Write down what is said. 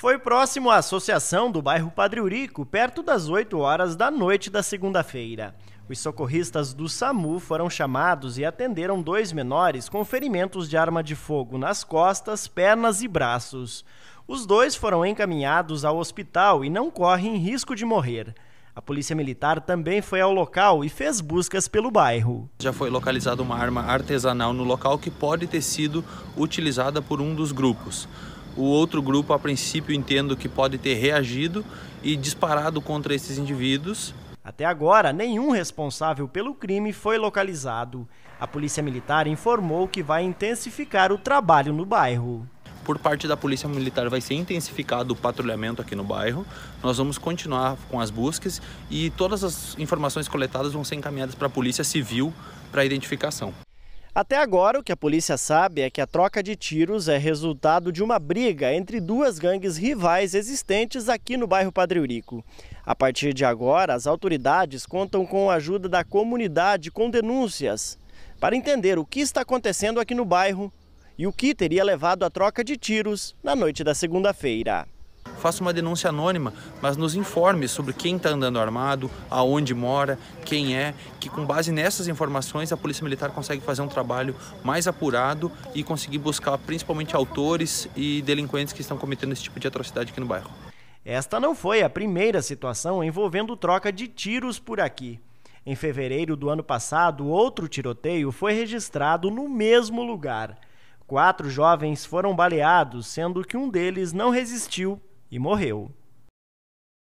Foi próximo à Associação do Bairro Padre Urico, perto das 8 horas da noite da segunda-feira. Os socorristas do SAMU foram chamados e atenderam dois menores com ferimentos de arma de fogo nas costas, pernas e braços. Os dois foram encaminhados ao hospital e não correm risco de morrer. A polícia militar também foi ao local e fez buscas pelo bairro. Já foi localizada uma arma artesanal no local que pode ter sido utilizada por um dos grupos. O outro grupo, a princípio, entendo que pode ter reagido e disparado contra esses indivíduos. Até agora, nenhum responsável pelo crime foi localizado. A Polícia Militar informou que vai intensificar o trabalho no bairro por parte da Polícia Militar vai ser intensificado o patrulhamento aqui no bairro. Nós vamos continuar com as buscas e todas as informações coletadas vão ser encaminhadas para a Polícia Civil para identificação. Até agora, o que a polícia sabe é que a troca de tiros é resultado de uma briga entre duas gangues rivais existentes aqui no bairro Padre Urico. A partir de agora, as autoridades contam com a ajuda da comunidade com denúncias para entender o que está acontecendo aqui no bairro e o que teria levado à troca de tiros na noite da segunda-feira faça uma denúncia anônima, mas nos informe sobre quem está andando armado, aonde mora, quem é, que com base nessas informações a Polícia Militar consegue fazer um trabalho mais apurado e conseguir buscar principalmente autores e delinquentes que estão cometendo esse tipo de atrocidade aqui no bairro. Esta não foi a primeira situação envolvendo troca de tiros por aqui. Em fevereiro do ano passado, outro tiroteio foi registrado no mesmo lugar. Quatro jovens foram baleados, sendo que um deles não resistiu e morreu.